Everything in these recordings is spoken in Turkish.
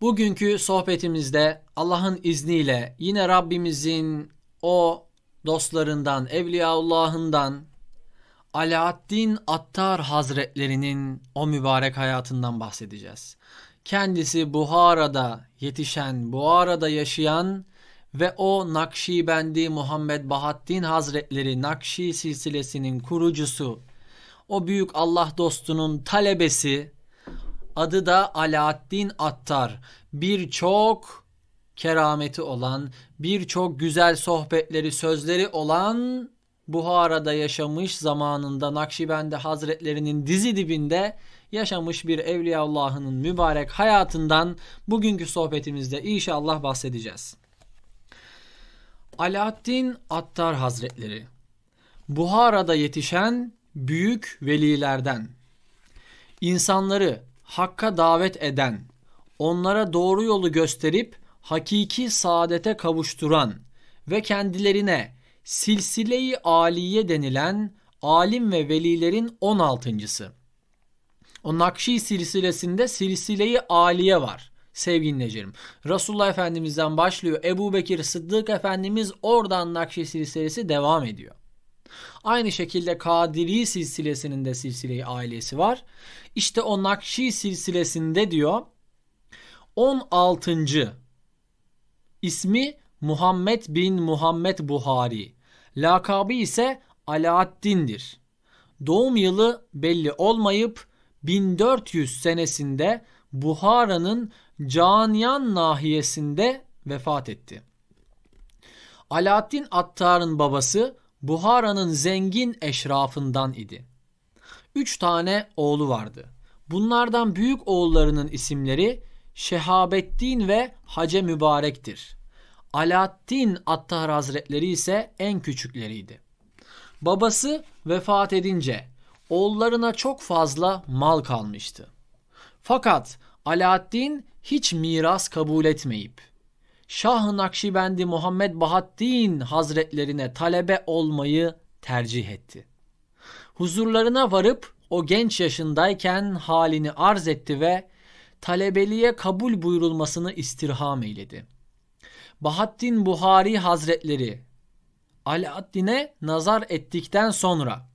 Bugünkü sohbetimizde Allah'ın izniyle yine Rabbimizin o dostlarından, Evliyaullah'ından Alaaddin Attar Hazretlerinin o mübarek hayatından bahsedeceğiz. Kendisi Buhara'da yetişen, Buhara'da yaşayan ve o Nakşibendi Muhammed Bahattin Hazretleri Nakşi silsilesinin kurucusu, o büyük Allah dostunun talebesi Adı da Alaaddin Attar. Birçok kerameti olan, birçok güzel sohbetleri, sözleri olan Buhara'da yaşamış zamanında Nakşibendi Hazretlerinin dizi dibinde yaşamış bir Evliyaullah'ın mübarek hayatından bugünkü sohbetimizde inşallah bahsedeceğiz. Alaaddin Attar Hazretleri Buhara'da yetişen büyük velilerden insanları hakka davet eden, onlara doğru yolu gösterip hakiki saadete kavuşturan ve kendilerine silsile-i aliye denilen alim ve velilerin 16.sı. O Nakşi silsilesinde silsileyi aliye var sevgili dinleyicilerim. Resulullah Efendimiz'den başlıyor. Ebu Bekir Sıddık Efendimiz oradan Nakşi silsilesi devam ediyor. Aynı şekilde Kadiri silsilesinin de silsile ailesi var. İşte o Nakşi silsilesinde diyor 16. ismi Muhammed bin Muhammed Buhari. Lakabı ise Alaaddin'dir. Doğum yılı belli olmayıp 1400 senesinde Buhara'nın Canyan nahiyesinde vefat etti. Alaaddin Attar'ın babası Buhara'nın zengin eşrafından idi. Üç tane oğlu vardı. Bunlardan büyük oğullarının isimleri Şehabettin ve Hace Mübarek'tir. Alaaddin Attar Hazretleri ise en küçükleriydi. Babası vefat edince oğullarına çok fazla mal kalmıştı. Fakat Alaaddin hiç miras kabul etmeyip Şah-ı Nakşibendi Muhammed Bahattin Hazretlerine talebe olmayı tercih etti. Huzurlarına varıp o genç yaşındayken halini arz etti ve talebeliğe kabul buyurulmasını istirham eyledi. Bahattin Buhari Hazretleri Alaaddin'e nazar ettikten sonra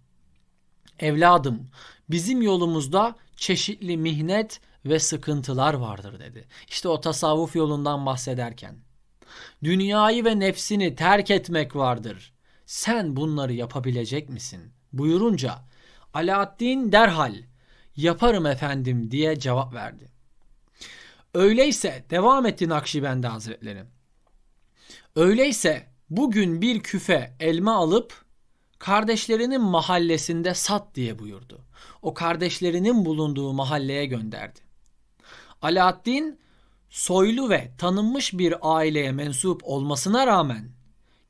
Evladım bizim yolumuzda çeşitli mihnet ve sıkıntılar vardır dedi. İşte o tasavvuf yolundan bahsederken. Dünyayı ve nefsini terk etmek vardır. Sen bunları yapabilecek misin? Buyurunca Alaaddin derhal yaparım efendim diye cevap verdi. Öyleyse devam etti Nakşibendi Hazretleri. Öyleyse bugün bir küfe elma alıp kardeşlerinin mahallesinde sat diye buyurdu. O kardeşlerinin bulunduğu mahalleye gönderdi. Alaaddin soylu ve tanınmış bir aileye mensup olmasına rağmen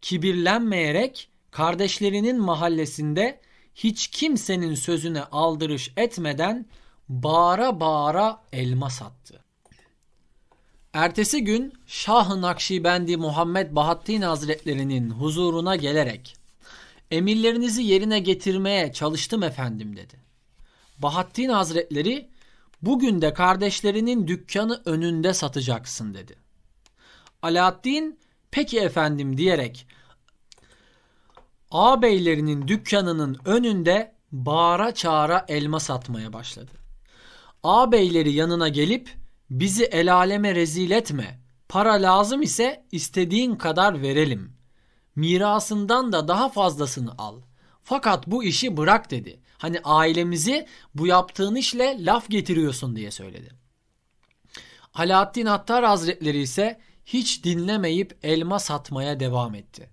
kibirlenmeyerek kardeşlerinin mahallesinde hiç kimsenin sözüne aldırış etmeden bağıra bağıra elma sattı. Ertesi gün Şah-ı Nakşibendi Muhammed Bahattin Hazretlerinin huzuruna gelerek emirlerinizi yerine getirmeye çalıştım efendim dedi. Bahattin Hazretleri Bugün de kardeşlerinin dükkanı önünde satacaksın dedi. Alaaddin peki efendim diyerek ağabeylerinin dükkanının önünde bağıra çağıra elma satmaya başladı. Ağabeyleri yanına gelip bizi el aleme rezil etme. Para lazım ise istediğin kadar verelim. Mirasından da daha fazlasını al. Fakat bu işi bırak dedi. Hani ailemizi bu yaptığın işle laf getiriyorsun diye söyledi. Alaaddin Hattar Hazretleri ise hiç dinlemeyip elma satmaya devam etti.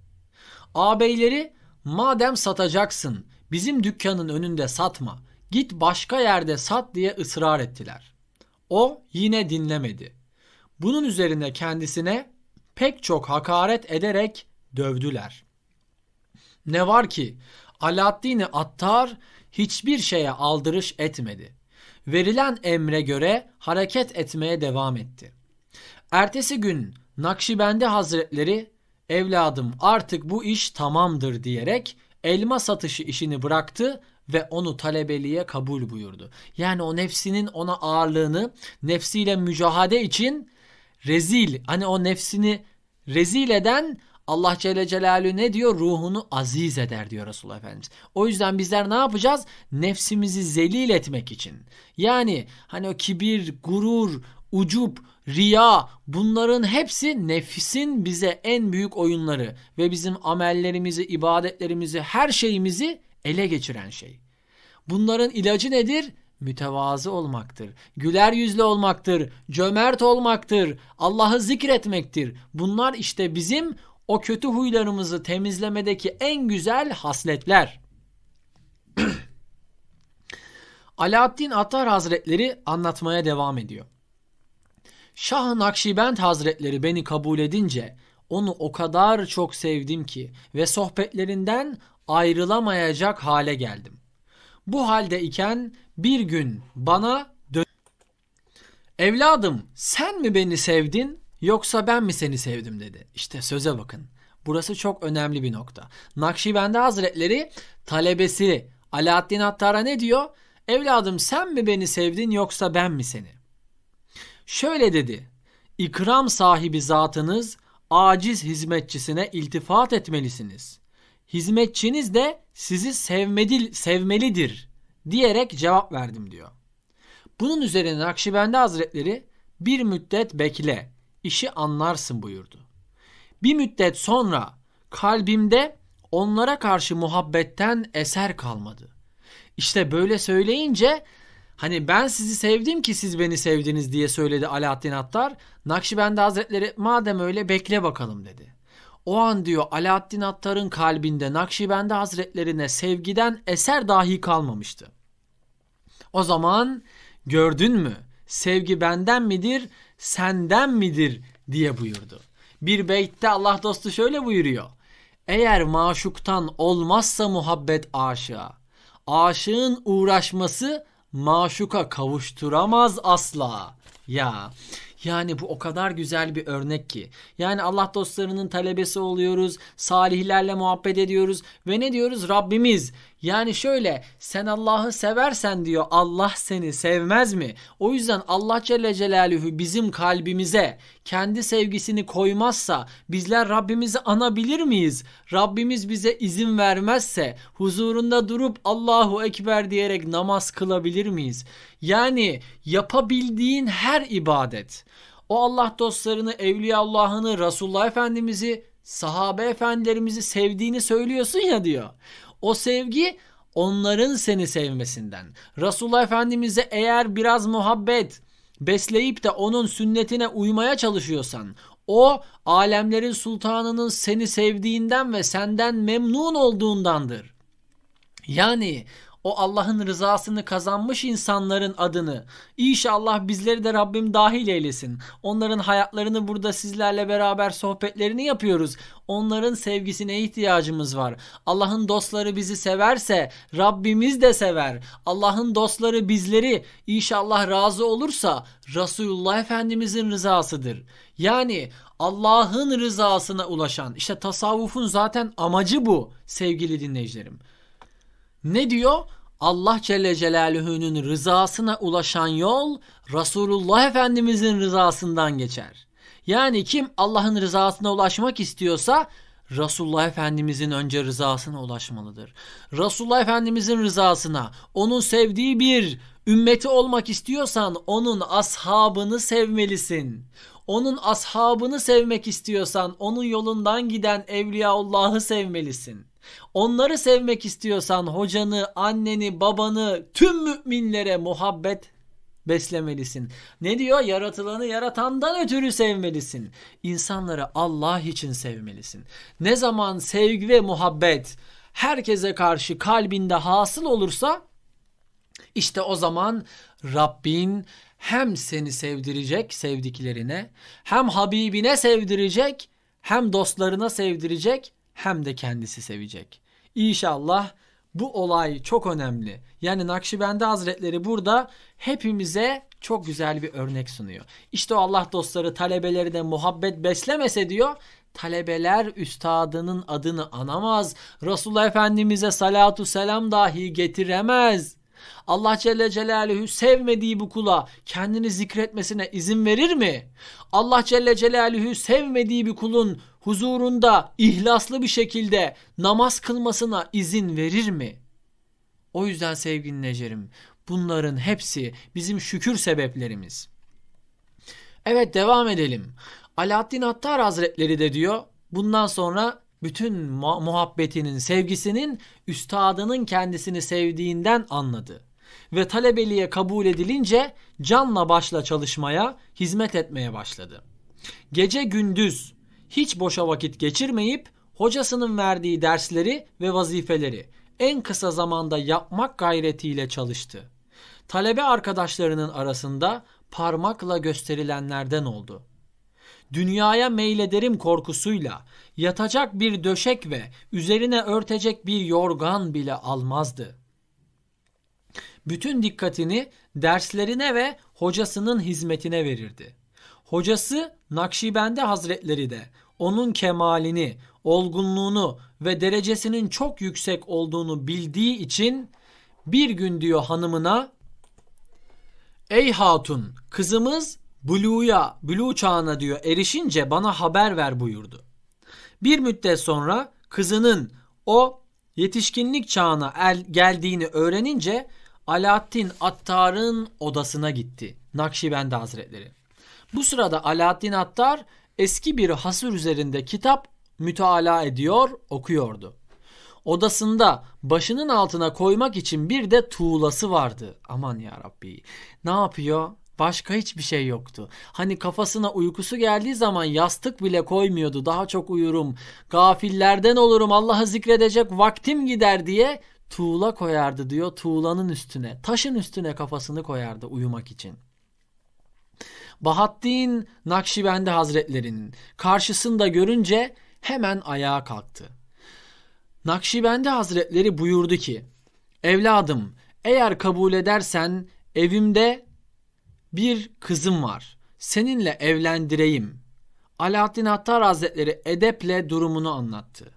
Ağabeyleri madem satacaksın bizim dükkanın önünde satma git başka yerde sat diye ısrar ettiler. O yine dinlemedi. Bunun üzerine kendisine pek çok hakaret ederek dövdüler. Ne var ki Alaaddin Attar hiçbir şeye aldırış etmedi. Verilen emre göre hareket etmeye devam etti. Ertesi gün Nakşibendi Hazretleri evladım artık bu iş tamamdır diyerek elma satışı işini bıraktı ve onu talebeliğe kabul buyurdu. Yani o nefsinin ona ağırlığını nefsiyle mücadele için rezil hani o nefsini rezil eden Allah Celle Celaluhu ne diyor? Ruhunu aziz eder diyor Resul Efendimiz. O yüzden bizler ne yapacağız? Nefsimizi zelil etmek için. Yani hani o kibir, gurur, ucup, riya bunların hepsi nefsin bize en büyük oyunları ve bizim amellerimizi, ibadetlerimizi, her şeyimizi ele geçiren şey. Bunların ilacı nedir? mütevazı olmaktır. Güler yüzlü olmaktır, cömert olmaktır, Allah'ı zikretmektir. Bunlar işte bizim o kötü huylarımızı temizlemedeki en güzel hasletler. Alaaddin Attar Hazretleri anlatmaya devam ediyor. Şah-ı Nakşibend Hazretleri beni kabul edince onu o kadar çok sevdim ki ve sohbetlerinden ayrılamayacak hale geldim. Bu halde iken bir gün bana dön Evladım sen mi beni sevdin Yoksa ben mi seni sevdim dedi. İşte söze bakın. Burası çok önemli bir nokta. Nakşibendi Hazretleri talebesi Alaaddin Hattar'a ne diyor? Evladım sen mi beni sevdin yoksa ben mi seni? Şöyle dedi. İkram sahibi zatınız aciz hizmetçisine iltifat etmelisiniz. Hizmetçiniz de sizi sevmedil, sevmelidir diyerek cevap verdim diyor. Bunun üzerine Nakşibendi Hazretleri bir müddet bekle işi anlarsın buyurdu. Bir müddet sonra kalbimde onlara karşı muhabbetten eser kalmadı. İşte böyle söyleyince hani ben sizi sevdim ki siz beni sevdiniz diye söyledi Alaaddin Attar. Nakşibendi Hazretleri madem öyle bekle bakalım dedi. O an diyor Alaaddin Attar'ın kalbinde Nakşibendi Hazretlerine sevgiden eser dahi kalmamıştı. O zaman gördün mü Sevgi benden midir, senden midir diye buyurdu. Bir beytte Allah dostu şöyle buyuruyor. Eğer maşuktan olmazsa muhabbet aşığa, aşığın uğraşması maşuka kavuşturamaz asla. Ya yani bu o kadar güzel bir örnek ki. Yani Allah dostlarının talebesi oluyoruz, salihlerle muhabbet ediyoruz ve ne diyoruz? Rabbimiz yani şöyle sen Allah'ı seversen diyor Allah seni sevmez mi? O yüzden Allah Celle Celaluhu bizim kalbimize kendi sevgisini koymazsa bizler Rabbimizi anabilir miyiz? Rabbimiz bize izin vermezse huzurunda durup Allahu Ekber diyerek namaz kılabilir miyiz? Yani yapabildiğin her ibadet o Allah dostlarını, Evliya Allah'ını, Resulullah Efendimiz'i sahabe efendilerimizi sevdiğini söylüyorsun ya diyor. O sevgi onların seni sevmesinden. Resulullah Efendimiz'e eğer biraz muhabbet besleyip de onun sünnetine uymaya çalışıyorsan, o alemlerin sultanının seni sevdiğinden ve senden memnun olduğundandır. Yani o Allah'ın rızasını kazanmış insanların adını. İnşallah bizleri de Rabbim dahil eylesin. Onların hayatlarını burada sizlerle beraber sohbetlerini yapıyoruz. Onların sevgisine ihtiyacımız var. Allah'ın dostları bizi severse Rabbimiz de sever. Allah'ın dostları bizleri inşallah razı olursa Resulullah Efendimizin rızasıdır. Yani Allah'ın rızasına ulaşan işte tasavvufun zaten amacı bu sevgili dinleyicilerim. Ne diyor? Allah Celle Celaluhu'nun rızasına ulaşan yol Resulullah Efendimizin rızasından geçer. Yani kim Allah'ın rızasına ulaşmak istiyorsa Resulullah Efendimizin önce rızasına ulaşmalıdır. Resulullah Efendimizin rızasına, onun sevdiği bir ümmeti olmak istiyorsan onun ashabını sevmelisin. Onun ashabını sevmek istiyorsan onun yolundan giden Evliyaullah'ı sevmelisin. Onları sevmek istiyorsan hocanı, anneni, babanı, tüm müminlere muhabbet beslemelisin. Ne diyor? Yaratılanı yaratandan ötürü sevmelisin. İnsanları Allah için sevmelisin. Ne zaman sevgi ve muhabbet herkese karşı kalbinde hasıl olursa işte o zaman Rabbin hem seni sevdirecek sevdiklerine, hem Habibine sevdirecek, hem dostlarına sevdirecek, hem de kendisi sevecek. İnşallah bu olay çok önemli. Yani Nakşibendi Hazretleri burada hepimize çok güzel bir örnek sunuyor. İşte o Allah dostları talebeleri de muhabbet beslemese diyor talebeler üstadının adını anamaz. Resulullah Efendimiz'e salatu selam dahi getiremez. Allah Celle Celaluhu sevmediği bu kula kendini zikretmesine izin verir mi? Allah Celle Celaluhu sevmediği bir kulun huzurunda ihlaslı bir şekilde namaz kılmasına izin verir mi? O yüzden sevgili Necer'im bunların hepsi bizim şükür sebeplerimiz. Evet devam edelim. Alaaddin Attar Hazretleri de diyor bundan sonra bütün muhabbetinin, sevgisinin üstadının kendisini sevdiğinden anladı. Ve talebeliğe kabul edilince canla başla çalışmaya, hizmet etmeye başladı. Gece gündüz hiç boşa vakit geçirmeyip hocasının verdiği dersleri ve vazifeleri en kısa zamanda yapmak gayretiyle çalıştı. Talebe arkadaşlarının arasında parmakla gösterilenlerden oldu. Dünyaya meylederim korkusuyla yatacak bir döşek ve üzerine örtecek bir yorgan bile almazdı. Bütün dikkatini derslerine ve hocasının hizmetine verirdi. Hocası Nakşibendi Hazretleri de onun kemalini, olgunluğunu ve derecesinin çok yüksek olduğunu bildiği için bir gün diyor hanımına Ey hatun kızımız Blue'ya, Blue çağına diyor erişince bana haber ver buyurdu. Bir müddet sonra kızının o yetişkinlik çağına el, geldiğini öğrenince Alaaddin Attar'ın odasına gitti. Nakşibendi Hazretleri. Bu sırada Alaaddin Attar eski bir hasır üzerinde kitap müteala ediyor, okuyordu. Odasında başının altına koymak için bir de tuğlası vardı. Aman ya Rabbi. Ne yapıyor? Başka hiçbir şey yoktu. Hani kafasına uykusu geldiği zaman yastık bile koymuyordu. Daha çok uyurum, gafillerden olurum, Allah'ı zikredecek vaktim gider diye tuğla koyardı diyor tuğlanın üstüne. Taşın üstüne kafasını koyardı uyumak için. Bahattin Nakşibendi Hazretlerinin karşısında görünce hemen ayağa kalktı. Nakşibendi Hazretleri buyurdu ki, Evladım eğer kabul edersen evimde bir kızım var. Seninle evlendireyim. Alaaddin Hattar Hazretleri edeple durumunu anlattı.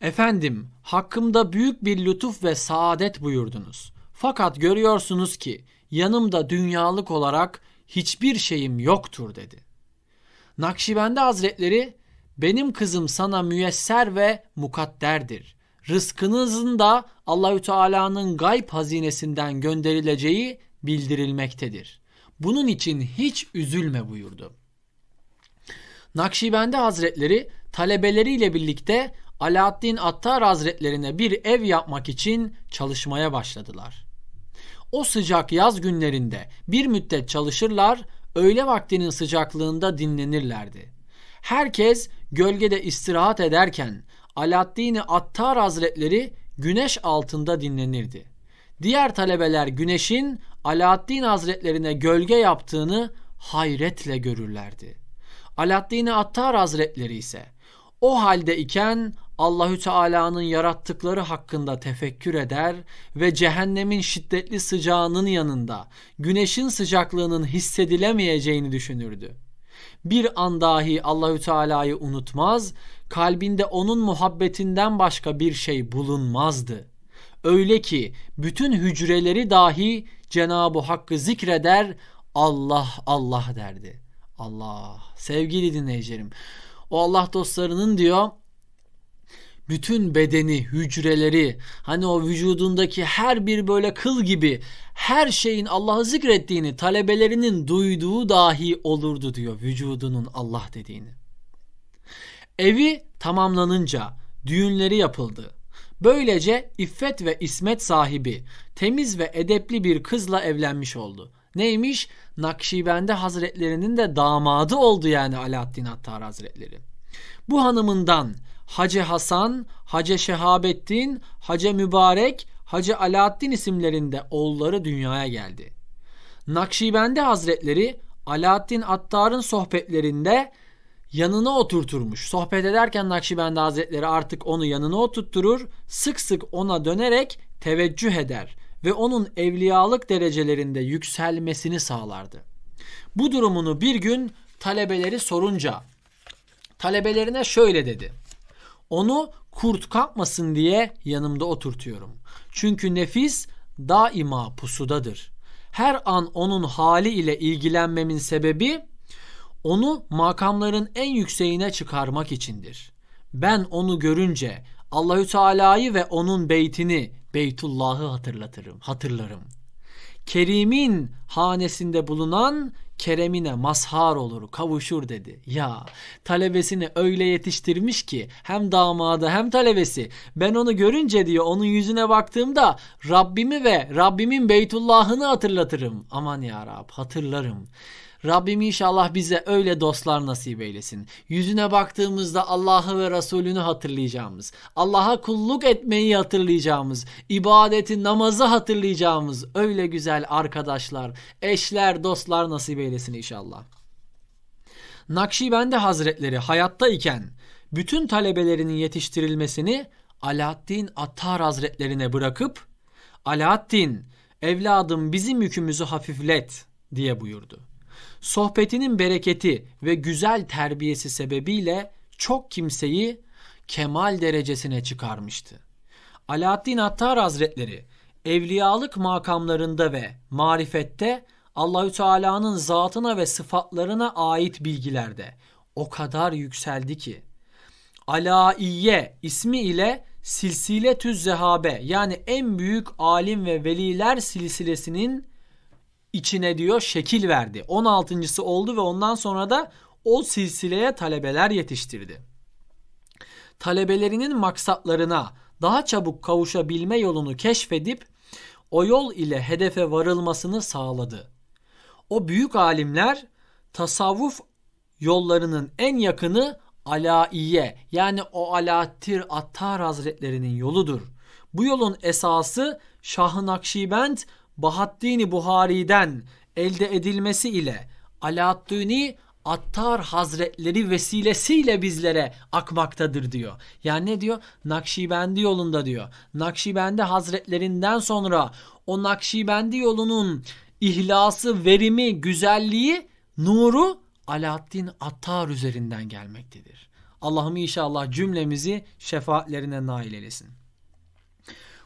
Efendim hakkımda büyük bir lütuf ve saadet buyurdunuz. Fakat görüyorsunuz ki yanımda dünyalık olarak hiçbir şeyim yoktur dedi. Nakşibendi Hazretleri benim kızım sana müyesser ve mukadderdir. Rızkınızın da Allahü Teala'nın gayb hazinesinden gönderileceği bildirilmektedir. Bunun için hiç üzülme buyurdu. Nakşibendi Hazretleri talebeleriyle birlikte Alaaddin Attar Hazretlerine bir ev yapmak için çalışmaya başladılar. O sıcak yaz günlerinde bir müddet çalışırlar, öğle vaktinin sıcaklığında dinlenirlerdi. Herkes gölgede istirahat ederken Alaaddin-i Attar Hazretleri güneş altında dinlenirdi. Diğer talebeler güneşin Alaaddin Hazretlerine gölge yaptığını hayretle görürlerdi. Alaaddin Attar Hazretleri ise o halde iken Allahü Teala'nın yarattıkları hakkında tefekkür eder ve cehennemin şiddetli sıcağının yanında güneşin sıcaklığının hissedilemeyeceğini düşünürdü. Bir an dahi Allahü Teala'yı unutmaz, kalbinde onun muhabbetinden başka bir şey bulunmazdı. Öyle ki bütün hücreleri dahi Cenab-ı Hakk'ı zikreder, Allah Allah derdi. Allah. Sevgili dinleyicilerim, o Allah dostlarının diyor bütün bedeni, hücreleri, hani o vücudundaki her bir böyle kıl gibi her şeyin Allah'ı zikrettiğini talebelerinin duyduğu dahi olurdu diyor vücudunun Allah dediğini. Evi tamamlanınca düğünleri yapıldı. Böylece iffet ve ismet sahibi, temiz ve edepli bir kızla evlenmiş oldu. Neymiş? Nakşibendi Hazretlerinin de damadı oldu yani Alaaddin Attar Hazretleri. Bu hanımından Hacı Hasan, Hacı Şehabettin, Hacı Mübarek, Hacı Alaaddin isimlerinde oğulları dünyaya geldi. Nakşibendi Hazretleri Alaaddin Attar'ın sohbetlerinde yanına oturturmuş. Sohbet ederken Nakşibendi Hazretleri artık onu yanına oturtturur, sık sık ona dönerek teveccüh eder ve onun evliyalık derecelerinde yükselmesini sağlardı. Bu durumunu bir gün talebeleri sorunca talebelerine şöyle dedi. Onu kurt kapmasın diye yanımda oturtuyorum. Çünkü nefis daima pusudadır. Her an onun hali ile ilgilenmemin sebebi onu makamların en yükseğine çıkarmak içindir. Ben onu görünce Allahü Teala'yı ve onun beytini, Beytullah'ı hatırlatırım, hatırlarım. Kerim'in hanesinde bulunan keremine mazhar olur, kavuşur dedi. Ya talebesini öyle yetiştirmiş ki hem damadı hem talebesi. Ben onu görünce diyor onun yüzüne baktığımda Rabbimi ve Rabbimin Beytullah'ını hatırlatırım. Aman ya Rab hatırlarım. Rabbim inşallah bize öyle dostlar nasip eylesin. Yüzüne baktığımızda Allah'ı ve Resulünü hatırlayacağımız, Allah'a kulluk etmeyi hatırlayacağımız, ibadeti, namazı hatırlayacağımız öyle güzel arkadaşlar, eşler, dostlar nasip eylesin inşallah. Nakşibendi Hazretleri hayatta iken bütün talebelerinin yetiştirilmesini Alaaddin Attar Hazretlerine bırakıp Alaaddin evladım bizim yükümüzü hafiflet diye buyurdu sohbetinin bereketi ve güzel terbiyesi sebebiyle çok kimseyi kemal derecesine çıkarmıştı. Alaaddin Attar Hazretleri evliyalık makamlarında ve marifette Allahü Teala'nın zatına ve sıfatlarına ait bilgilerde o kadar yükseldi ki Alaiye ismi ile Silsile Tüz Zehabe yani en büyük alim ve veliler silsilesinin içine diyor şekil verdi. 16.sı oldu ve ondan sonra da o silsileye talebeler yetiştirdi. Talebelerinin maksatlarına daha çabuk kavuşabilme yolunu keşfedip o yol ile hedefe varılmasını sağladı. O büyük alimler tasavvuf yollarının en yakını Alaiye yani o Alaattir Attar Hazretlerinin yoludur. Bu yolun esası şah Nakşibend Bahattini Buhari'den elde edilmesi ile Alaaddini Attar Hazretleri vesilesiyle bizlere akmaktadır diyor. Yani ne diyor? Nakşibendi yolunda diyor. Nakşibendi Hazretlerinden sonra o Nakşibendi yolunun ihlası, verimi, güzelliği, nuru Alaaddin Attar üzerinden gelmektedir. Allah'ım inşallah cümlemizi şefaatlerine nail eylesin.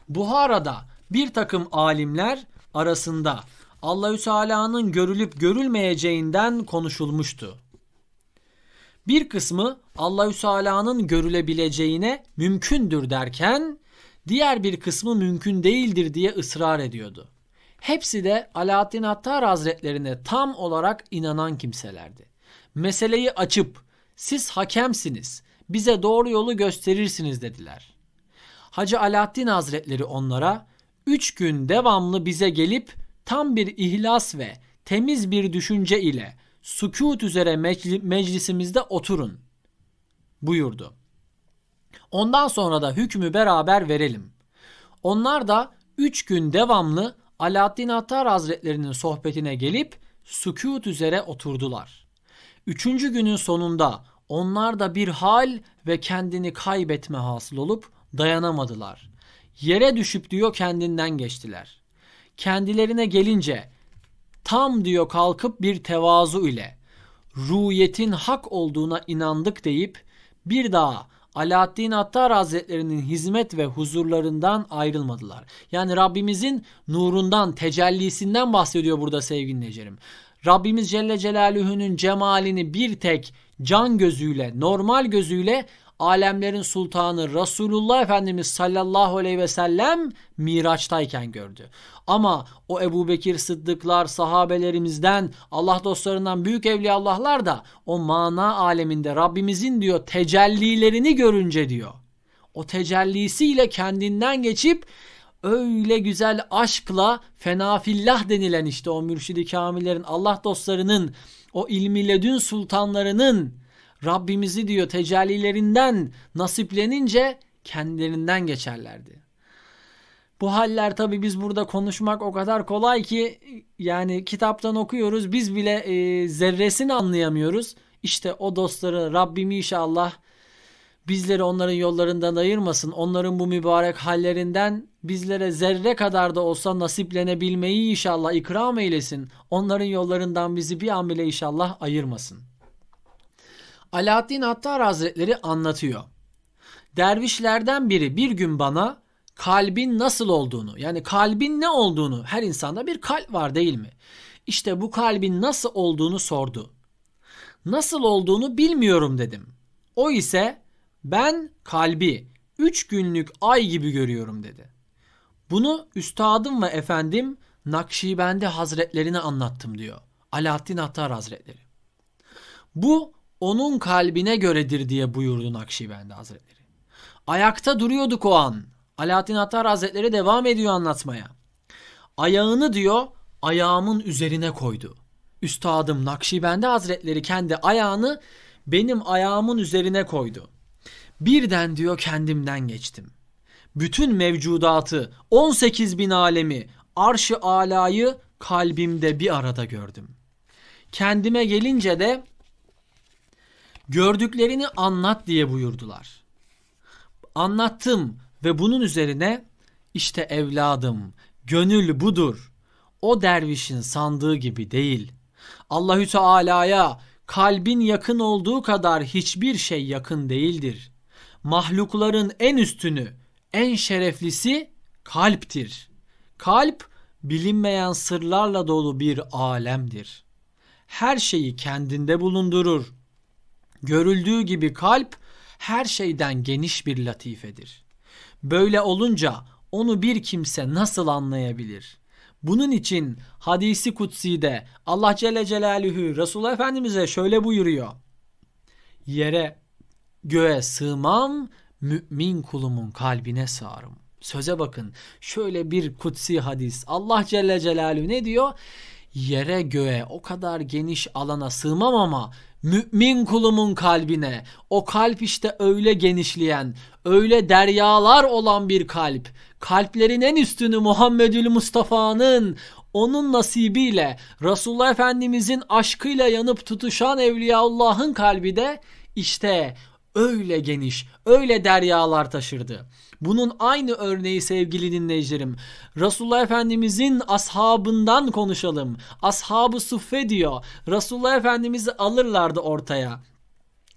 Buhara'da bir takım alimler arasında Allahü Teala'nın görülüp görülmeyeceğinden konuşulmuştu. Bir kısmı Allahü Teala'nın görülebileceğine mümkündür derken diğer bir kısmı mümkün değildir diye ısrar ediyordu. Hepsi de Alaaddin Hattar Hazretlerine tam olarak inanan kimselerdi. Meseleyi açıp siz hakemsiniz, bize doğru yolu gösterirsiniz dediler. Hacı Alaaddin Hazretleri onlara üç gün devamlı bize gelip tam bir ihlas ve temiz bir düşünce ile sükut üzere meclisimizde oturun buyurdu. Ondan sonra da hükmü beraber verelim. Onlar da üç gün devamlı Alaaddin Attar Hazretlerinin sohbetine gelip sükut üzere oturdular. Üçüncü günün sonunda onlar da bir hal ve kendini kaybetme hasıl olup dayanamadılar. Yere düşüp diyor kendinden geçtiler. Kendilerine gelince tam diyor kalkıp bir tevazu ile ruyetin hak olduğuna inandık deyip bir daha Alaaddin Attar Hazretlerinin hizmet ve huzurlarından ayrılmadılar. Yani Rabbimizin nurundan, tecellisinden bahsediyor burada sevgili necerim. Rabbimiz Celle Celaluhu'nun cemalini bir tek can gözüyle, normal gözüyle alemlerin sultanı Resulullah Efendimiz sallallahu aleyhi ve sellem Miraç'tayken gördü. Ama o Ebu Bekir Sıddıklar sahabelerimizden Allah dostlarından büyük evliya Allah'lar da o mana aleminde Rabbimizin diyor tecellilerini görünce diyor. O tecellisiyle kendinden geçip öyle güzel aşkla fenafillah denilen işte o mürşidi kamillerin Allah dostlarının o ilmi ledün sultanlarının Rabbimizi diyor tecellilerinden nasiplenince kendilerinden geçerlerdi. Bu haller tabi biz burada konuşmak o kadar kolay ki yani kitaptan okuyoruz biz bile e, zerresini anlayamıyoruz. İşte o dostları Rabbim inşallah bizleri onların yollarından ayırmasın. Onların bu mübarek hallerinden bizlere zerre kadar da olsa nasiplenebilmeyi inşallah ikram eylesin. Onların yollarından bizi bir an bile inşallah ayırmasın. Alaaddin Attar Hazretleri anlatıyor. Dervişlerden biri bir gün bana kalbin nasıl olduğunu yani kalbin ne olduğunu her insanda bir kalp var değil mi? İşte bu kalbin nasıl olduğunu sordu. Nasıl olduğunu bilmiyorum dedim. O ise ben kalbi 3 günlük ay gibi görüyorum dedi. Bunu üstadım ve efendim Nakşibendi Hazretlerine anlattım diyor. Alaaddin Attar Hazretleri. Bu onun kalbine göredir diye buyurdu Nakşibendi Hazretleri. Ayakta duruyorduk o an. Alaaddin Attar Hazretleri devam ediyor anlatmaya. Ayağını diyor ayağımın üzerine koydu. Üstadım Nakşibendi Hazretleri kendi ayağını benim ayağımın üzerine koydu. Birden diyor kendimden geçtim. Bütün mevcudatı, 18 bin alemi, arşı alayı kalbimde bir arada gördüm. Kendime gelince de gördüklerini anlat diye buyurdular. Anlattım ve bunun üzerine işte evladım gönül budur. O dervişin sandığı gibi değil. Allahü Teala'ya kalbin yakın olduğu kadar hiçbir şey yakın değildir. Mahlukların en üstünü, en şereflisi kalptir. Kalp bilinmeyen sırlarla dolu bir alemdir. Her şeyi kendinde bulundurur. Görüldüğü gibi kalp her şeyden geniş bir latifedir. Böyle olunca onu bir kimse nasıl anlayabilir? Bunun için hadisi kutsi'de Allah Celle Celaluhu Resulullah Efendimiz'e şöyle buyuruyor. Yere göğe sığmam, mümin kulumun kalbine sığarım. Söze bakın. Şöyle bir kutsi hadis. Allah Celle Celaluhu ne diyor? Yere göğe o kadar geniş alana sığmam ama mümin kulumun kalbine. O kalp işte öyle genişleyen, öyle deryalar olan bir kalp. Kalplerin en üstünü Muhammedül Mustafa'nın onun nasibiyle Resulullah Efendimizin aşkıyla yanıp tutuşan Evliyaullah'ın kalbi de işte öyle geniş, öyle deryalar taşırdı. Bunun aynı örneği sevgili dinleyicilerim. Resulullah Efendimizin ashabından konuşalım. Ashabı suffe diyor. Resulullah Efendimiz'i alırlardı ortaya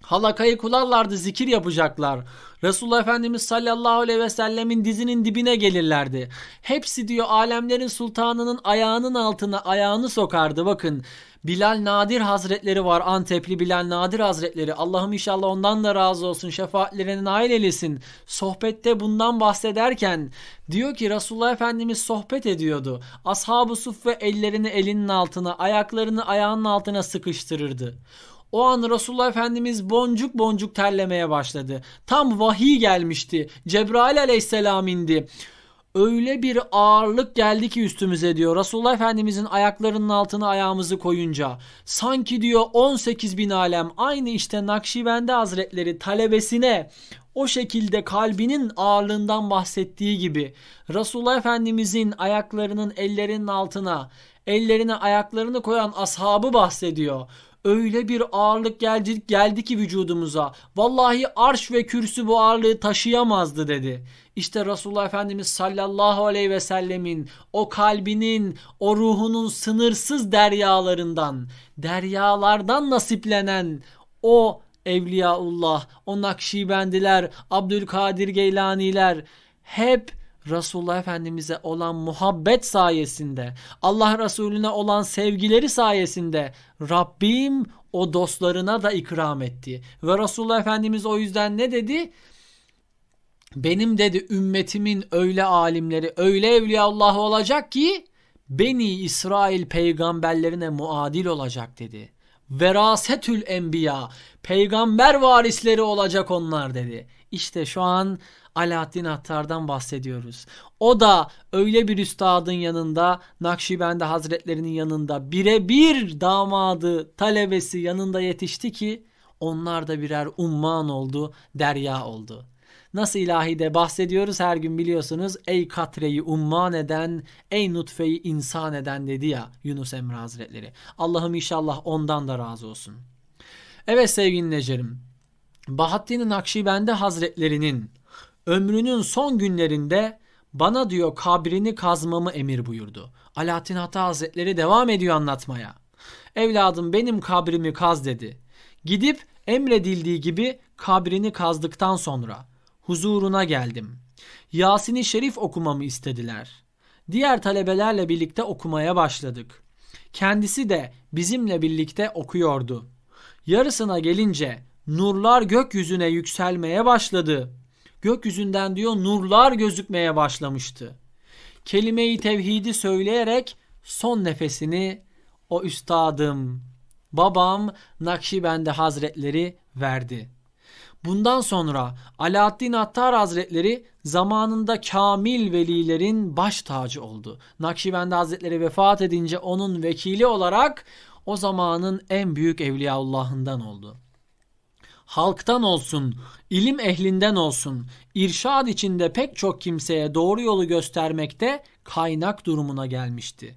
halakayı kularlardı zikir yapacaklar. Resulullah Efendimiz sallallahu aleyhi ve sellemin dizinin dibine gelirlerdi. Hepsi diyor alemlerin sultanının ayağının altına ayağını sokardı bakın. Bilal Nadir Hazretleri var Antepli Bilal Nadir Hazretleri. Allah'ım inşallah ondan da razı olsun. Şefaatlerine nail eylesin. Sohbette bundan bahsederken diyor ki Resulullah Efendimiz sohbet ediyordu. Ashab-ı suffe ellerini elinin altına, ayaklarını ayağının altına sıkıştırırdı. O an Resulullah Efendimiz boncuk boncuk terlemeye başladı. Tam vahiy gelmişti. Cebrail aleyhisselam indi. Öyle bir ağırlık geldi ki üstümüze diyor. Resulullah Efendimizin ayaklarının altına ayağımızı koyunca. Sanki diyor 18 bin alem aynı işte Nakşibendi Hazretleri talebesine o şekilde kalbinin ağırlığından bahsettiği gibi Resulullah Efendimizin ayaklarının ellerinin altına ellerine ayaklarını koyan ashabı bahsediyor öyle bir ağırlık geldi, geldi ki vücudumuza. Vallahi arş ve kürsü bu ağırlığı taşıyamazdı dedi. İşte Resulullah Efendimiz sallallahu aleyhi ve sellemin o kalbinin, o ruhunun sınırsız deryalarından, deryalardan nasiplenen o Evliyaullah, o Nakşibendiler, Abdülkadir Geylaniler hep Resulullah Efendimiz'e olan muhabbet sayesinde, Allah Resulüne olan sevgileri sayesinde Rabbim o dostlarına da ikram etti. Ve Resulullah Efendimiz o yüzden ne dedi? Benim dedi ümmetimin öyle alimleri, öyle evliyaullah olacak ki Beni İsrail peygamberlerine muadil olacak dedi. Verasetül enbiya, peygamber varisleri olacak onlar dedi. İşte şu an Alaaddin Attar'dan bahsediyoruz. O da öyle bir üstadın yanında, Nakşibendi Hazretlerinin yanında birebir damadı, talebesi yanında yetişti ki onlar da birer umman oldu, derya oldu. Nasıl ilahide bahsediyoruz her gün biliyorsunuz. Ey katreyi umman eden, ey nutfeyi insan eden dedi ya Yunus Emre Hazretleri. Allah'ım inşallah ondan da razı olsun. Evet sevgili necerim, Bahattin Nakşibendi Hazretlerinin ömrünün son günlerinde bana diyor kabrini kazmamı emir buyurdu. Alaaddin Hatta Hazretleri devam ediyor anlatmaya. Evladım benim kabrimi kaz dedi. Gidip emredildiği gibi kabrini kazdıktan sonra huzuruna geldim. Yasin-i Şerif okumamı istediler. Diğer talebelerle birlikte okumaya başladık. Kendisi de bizimle birlikte okuyordu. Yarısına gelince nurlar gökyüzüne yükselmeye başladı gökyüzünden diyor nurlar gözükmeye başlamıştı. Kelime-i tevhidi söyleyerek son nefesini o üstadım, babam Nakşibendi Hazretleri verdi. Bundan sonra Alaaddin Attar Hazretleri zamanında kamil velilerin baş tacı oldu. Nakşibendi Hazretleri vefat edince onun vekili olarak o zamanın en büyük evliyaullahından oldu halktan olsun, ilim ehlinden olsun, irşad içinde pek çok kimseye doğru yolu göstermekte kaynak durumuna gelmişti.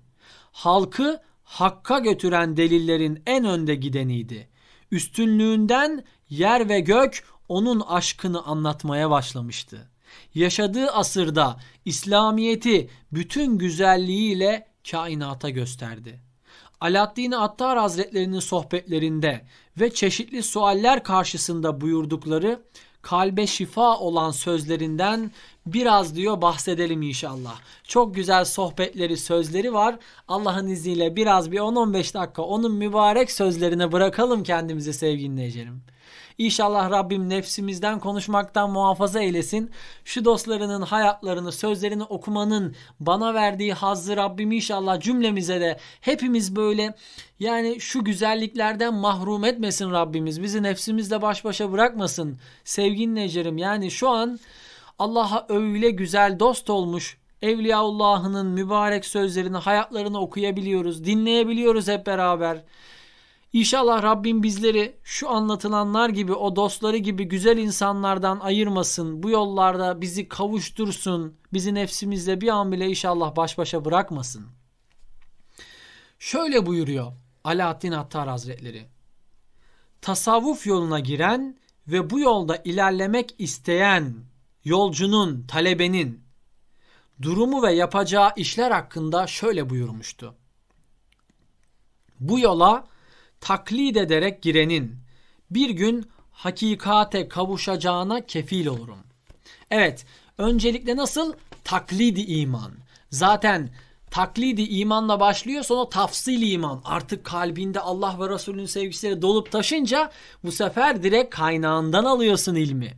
Halkı hakka götüren delillerin en önde gideniydi. Üstünlüğünden yer ve gök onun aşkını anlatmaya başlamıştı. Yaşadığı asırda İslamiyeti bütün güzelliğiyle kainata gösterdi. Alaaddin Attar Hazretlerinin sohbetlerinde ve çeşitli sualler karşısında buyurdukları kalbe şifa olan sözlerinden biraz diyor bahsedelim inşallah. Çok güzel sohbetleri, sözleri var. Allah'ın izniyle biraz bir 10-15 dakika onun mübarek sözlerine bırakalım kendimizi sevgili dinleyicilerim. İnşallah Rabbim nefsimizden konuşmaktan muhafaza eylesin. Şu dostlarının hayatlarını, sözlerini okumanın bana verdiği hazzı Rabbim inşallah cümlemize de hepimiz böyle yani şu güzelliklerden mahrum etmesin Rabbimiz. Bizi nefsimizle baş başa bırakmasın. Sevgin Necer'im yani şu an Allah'a öyle güzel dost olmuş Evliyaullah'ının mübarek sözlerini, hayatlarını okuyabiliyoruz, dinleyebiliyoruz hep beraber. İnşallah Rabbim bizleri şu anlatılanlar gibi o dostları gibi güzel insanlardan ayırmasın. Bu yollarda bizi kavuştursun. Bizi nefsimizle bir an bile inşallah baş başa bırakmasın. Şöyle buyuruyor Alaaddin Attar Hazretleri. Tasavvuf yoluna giren ve bu yolda ilerlemek isteyen yolcunun, talebenin durumu ve yapacağı işler hakkında şöyle buyurmuştu. Bu yola taklit ederek girenin bir gün hakikate kavuşacağına kefil olurum. Evet, öncelikle nasıl? Taklidi iman. Zaten taklidi imanla başlıyor sonra tafsil iman. Artık kalbinde Allah ve Resulünün sevgisiyle dolup taşınca bu sefer direkt kaynağından alıyorsun ilmi.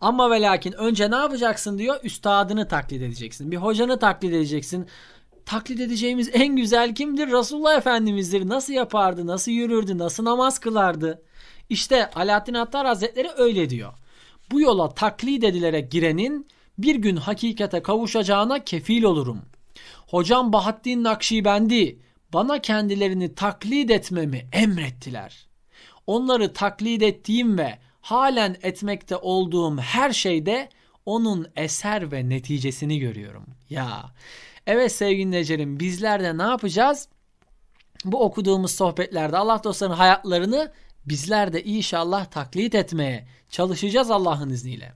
Ama ve lakin önce ne yapacaksın diyor? Üstadını taklit edeceksin. Bir hocanı taklit edeceksin taklit edeceğimiz en güzel kimdir? Resulullah Efendimiz'dir. Nasıl yapardı? Nasıl yürürdü? Nasıl namaz kılardı? İşte Alaaddin Attar Hazretleri öyle diyor. Bu yola taklit edilerek girenin bir gün hakikate kavuşacağına kefil olurum. Hocam Bahattin Nakşibendi bana kendilerini taklit etmemi emrettiler. Onları taklit ettiğim ve halen etmekte olduğum her şeyde onun eser ve neticesini görüyorum. Ya Evet sevgili dinleyicilerim bizler de ne yapacağız? Bu okuduğumuz sohbetlerde Allah dostlarının hayatlarını bizler de inşallah taklit etmeye çalışacağız Allah'ın izniyle.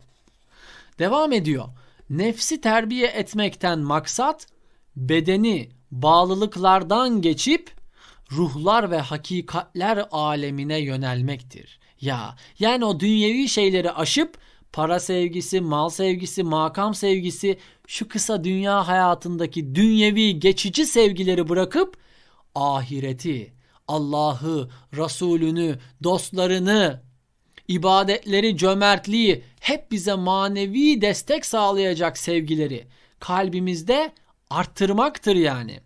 Devam ediyor. Nefsi terbiye etmekten maksat bedeni bağlılıklardan geçip ruhlar ve hakikatler alemine yönelmektir. Ya yani o dünyevi şeyleri aşıp para sevgisi, mal sevgisi, makam sevgisi, şu kısa dünya hayatındaki dünyevi geçici sevgileri bırakıp ahireti, Allah'ı, Resulünü, dostlarını, ibadetleri, cömertliği hep bize manevi destek sağlayacak sevgileri kalbimizde arttırmaktır yani.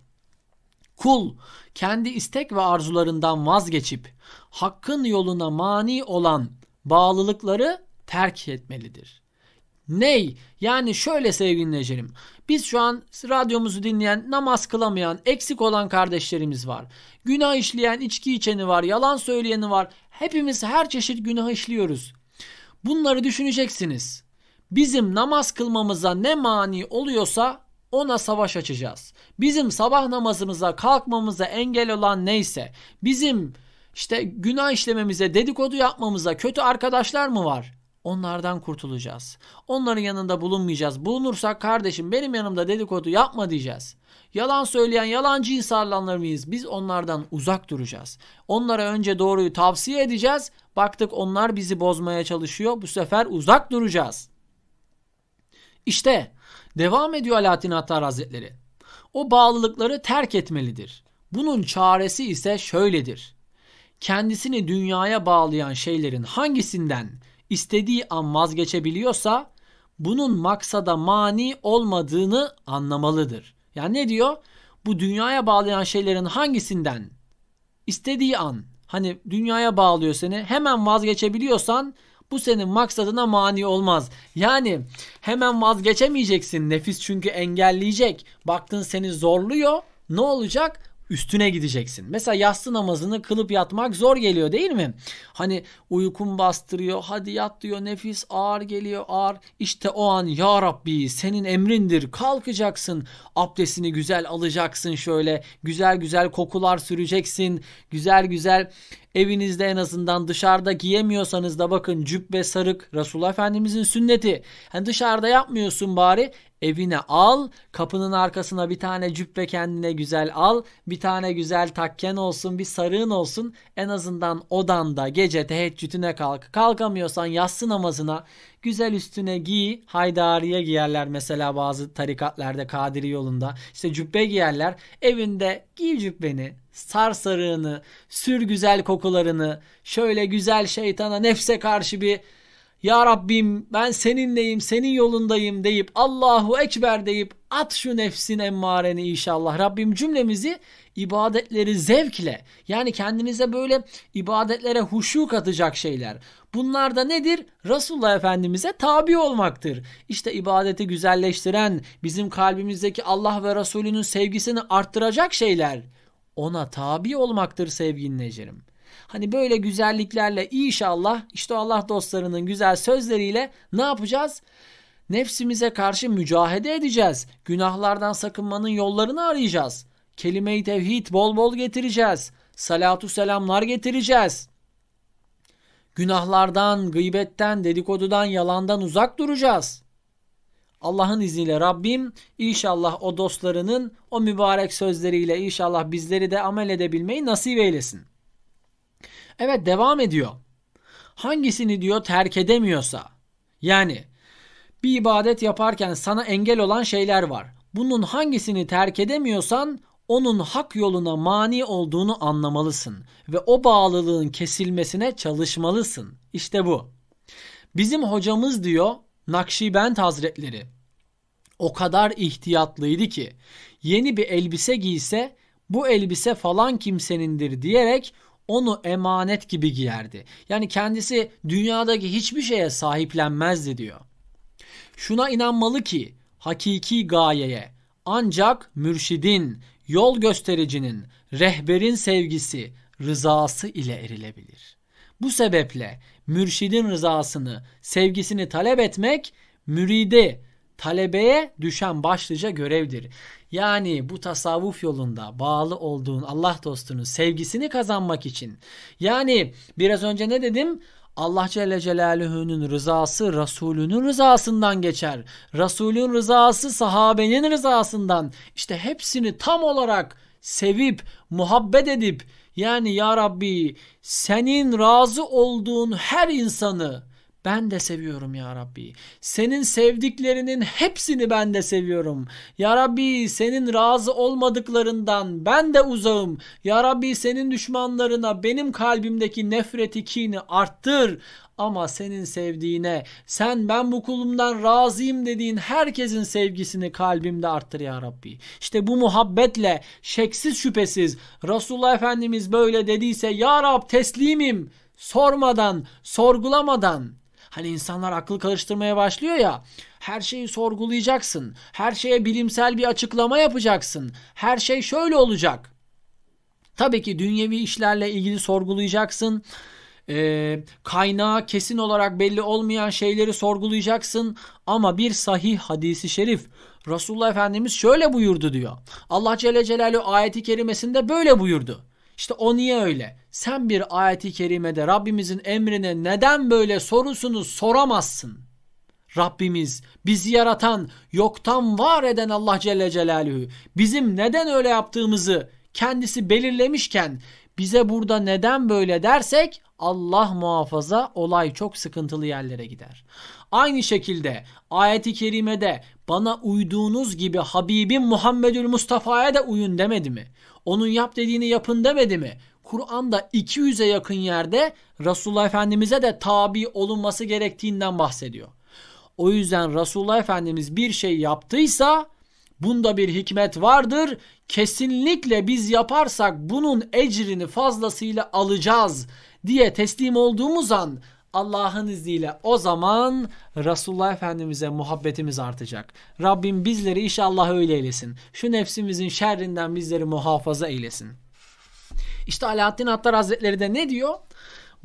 Kul kendi istek ve arzularından vazgeçip hakkın yoluna mani olan bağlılıkları terk etmelidir. Ney? Yani şöyle sevgili dinleyicilerim. Biz şu an radyomuzu dinleyen, namaz kılamayan, eksik olan kardeşlerimiz var. Günah işleyen, içki içeni var, yalan söyleyeni var. Hepimiz her çeşit günah işliyoruz. Bunları düşüneceksiniz. Bizim namaz kılmamıza ne mani oluyorsa ona savaş açacağız. Bizim sabah namazımıza kalkmamıza engel olan neyse, bizim işte günah işlememize, dedikodu yapmamıza kötü arkadaşlar mı var? Onlardan kurtulacağız. Onların yanında bulunmayacağız. Bulunursak kardeşim benim yanımda dedikodu yapma diyeceğiz. Yalan söyleyen yalancı insanlar mıyız? Biz onlardan uzak duracağız. Onlara önce doğruyu tavsiye edeceğiz. Baktık onlar bizi bozmaya çalışıyor. Bu sefer uzak duracağız. İşte devam ediyor Alaaddin Attar Hazretleri. O bağlılıkları terk etmelidir. Bunun çaresi ise şöyledir. Kendisini dünyaya bağlayan şeylerin hangisinden istediği an vazgeçebiliyorsa bunun maksada mani olmadığını anlamalıdır. Yani ne diyor? Bu dünyaya bağlayan şeylerin hangisinden istediği an hani dünyaya bağlıyor seni hemen vazgeçebiliyorsan bu senin maksadına mani olmaz. Yani hemen vazgeçemeyeceksin. Nefis çünkü engelleyecek. Baktın seni zorluyor. Ne olacak? üstüne gideceksin. Mesela yatsı namazını kılıp yatmak zor geliyor değil mi? Hani uykun bastırıyor. Hadi yat diyor. Nefis ağır geliyor. Ağır. İşte o an ya Rabbi senin emrindir. Kalkacaksın. Abdestini güzel alacaksın şöyle. Güzel güzel kokular süreceksin. Güzel güzel Evinizde en azından dışarıda giyemiyorsanız da bakın cübbe sarık Resulullah Efendimizin sünneti. Hani dışarıda yapmıyorsun bari evine al. Kapının arkasına bir tane cübbe kendine güzel al. Bir tane güzel takken olsun bir sarığın olsun. En azından odanda gece teheccüdüne kalk. Kalkamıyorsan yatsı namazına güzel üstüne giy. Haydariye giyerler mesela bazı tarikatlarda Kadiri yolunda. işte cübbe giyerler. Evinde giy cübbeni sarsarığını, sür güzel kokularını, şöyle güzel şeytana, nefse karşı bir ya Rabbim ben seninleyim, senin yolundayım deyip Allahu Ekber deyip at şu nefsin emmareni inşallah. Rabbim cümlemizi ibadetleri zevkle yani kendinize böyle ibadetlere huşu katacak şeyler. Bunlar da nedir? Resulullah Efendimiz'e tabi olmaktır. İşte ibadeti güzelleştiren, bizim kalbimizdeki Allah ve Resulünün sevgisini arttıracak şeyler ona tabi olmaktır sevgili Necer'im. Hani böyle güzelliklerle inşallah işte Allah dostlarının güzel sözleriyle ne yapacağız? Nefsimize karşı mücahede edeceğiz. Günahlardan sakınmanın yollarını arayacağız. Kelime-i tevhid bol bol getireceğiz. Salatu selamlar getireceğiz. Günahlardan, gıybetten, dedikodudan, yalandan uzak duracağız. Allah'ın izniyle Rabbim inşallah o dostlarının o mübarek sözleriyle inşallah bizleri de amel edebilmeyi nasip eylesin. Evet devam ediyor. Hangisini diyor terk edemiyorsa yani bir ibadet yaparken sana engel olan şeyler var. Bunun hangisini terk edemiyorsan onun hak yoluna mani olduğunu anlamalısın ve o bağlılığın kesilmesine çalışmalısın. İşte bu. Bizim hocamız diyor Nakşibend Hazretleri o kadar ihtiyatlıydı ki yeni bir elbise giyse bu elbise falan kimsenindir diyerek onu emanet gibi giyerdi. Yani kendisi dünyadaki hiçbir şeye sahiplenmezdi diyor. Şuna inanmalı ki hakiki gayeye ancak mürşidin, yol göstericinin, rehberin sevgisi, rızası ile erilebilir.'' Bu sebeple mürşidin rızasını, sevgisini talep etmek müride, talebeye düşen başlıca görevdir. Yani bu tasavvuf yolunda bağlı olduğun Allah dostunun sevgisini kazanmak için. Yani biraz önce ne dedim? Allah Celle Celaluhu'nun rızası Resulünün rızasından geçer. Resulün rızası sahabenin rızasından. İşte hepsini tam olarak sevip, muhabbet edip, yani ya Rabbi senin razı olduğun her insanı ben de seviyorum ya Rabbi. Senin sevdiklerinin hepsini ben de seviyorum. Ya Rabbi senin razı olmadıklarından ben de uzağım. Ya Rabbi senin düşmanlarına benim kalbimdeki nefreti kini arttır. Ama senin sevdiğine sen ben bu kulumdan razıyım dediğin herkesin sevgisini kalbimde arttır ya Rabbi. İşte bu muhabbetle şeksiz şüphesiz Resulullah Efendimiz böyle dediyse ya Rab teslimim sormadan sorgulamadan Hani insanlar akıl karıştırmaya başlıyor ya. Her şeyi sorgulayacaksın. Her şeye bilimsel bir açıklama yapacaksın. Her şey şöyle olacak. Tabii ki dünyevi işlerle ilgili sorgulayacaksın e, kaynağı kesin olarak belli olmayan şeyleri sorgulayacaksın ama bir sahih hadisi şerif Resulullah Efendimiz şöyle buyurdu diyor. Allah Celle Celaluhu ayeti kerimesinde böyle buyurdu. İşte o niye öyle? Sen bir ayeti kerimede Rabbimizin emrine neden böyle sorusunu soramazsın. Rabbimiz bizi yaratan, yoktan var eden Allah Celle Celaluhu bizim neden öyle yaptığımızı kendisi belirlemişken bize burada neden böyle dersek Allah muhafaza olay çok sıkıntılı yerlere gider. Aynı şekilde ayeti kerimede bana uyduğunuz gibi Habibim Muhammedül Mustafa'ya da uyun demedi mi? Onun yap dediğini yapın demedi mi? Kur'an'da 200'e yakın yerde Resulullah Efendimiz'e de tabi olunması gerektiğinden bahsediyor. O yüzden Resulullah Efendimiz bir şey yaptıysa bunda bir hikmet vardır. Kesinlikle biz yaparsak bunun ecrini fazlasıyla alacağız.'' diye teslim olduğumuz an Allah'ın izniyle o zaman Resulullah Efendimiz'e muhabbetimiz artacak. Rabbim bizleri inşallah öyle eylesin. Şu nefsimizin şerrinden bizleri muhafaza eylesin. İşte Alaaddin Attar Hazretleri de ne diyor?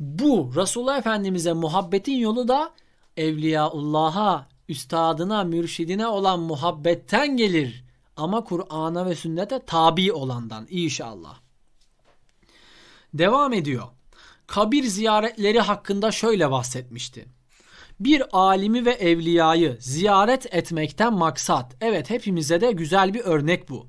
Bu Resulullah Efendimiz'e muhabbetin yolu da Evliyaullah'a, üstadına, mürşidine olan muhabbetten gelir. Ama Kur'an'a ve sünnete tabi olandan inşallah. Devam ediyor kabir ziyaretleri hakkında şöyle bahsetmişti. Bir alimi ve evliyayı ziyaret etmekten maksat. Evet hepimize de güzel bir örnek bu.